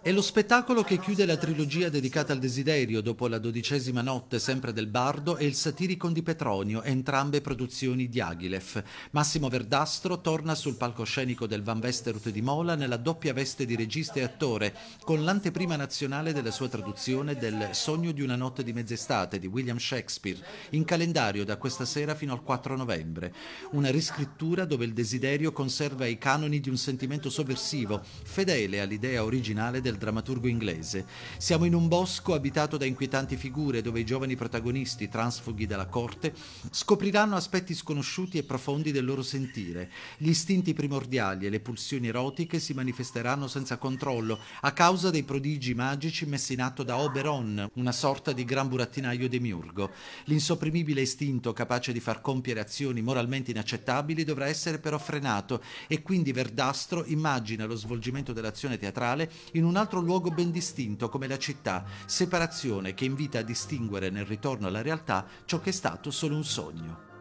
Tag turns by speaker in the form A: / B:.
A: È lo spettacolo che chiude la trilogia dedicata al desiderio dopo la dodicesima notte sempre del Bardo e il Satiricon di Petronio, entrambe produzioni di Aghilev. Massimo Verdastro torna sul palcoscenico del Van Vesterut di Mola nella doppia veste di regista e attore, con l'anteprima nazionale della sua traduzione del Sogno di una notte di mezz'estate di William Shakespeare, in calendario da questa sera fino al 4 novembre. Una riscrittura dove il desiderio conserva i canoni di un sentimento sovversivo, fedele fedele all'idea originale del drammaturgo inglese. Siamo in un bosco abitato da inquietanti figure dove i giovani protagonisti, transfughi della corte, scopriranno aspetti sconosciuti e profondi del loro sentire. Gli istinti primordiali e le pulsioni erotiche si manifesteranno senza controllo a causa dei prodigi magici messi in atto da Oberon, una sorta di gran burattinaio demiurgo. L'insopprimibile istinto capace di far compiere azioni moralmente inaccettabili dovrà essere però frenato e quindi Verdastro immagina lo svolgimento della dell'azione teatrale in un altro luogo ben distinto come la città, separazione che invita a distinguere nel ritorno alla realtà ciò che è stato solo un sogno.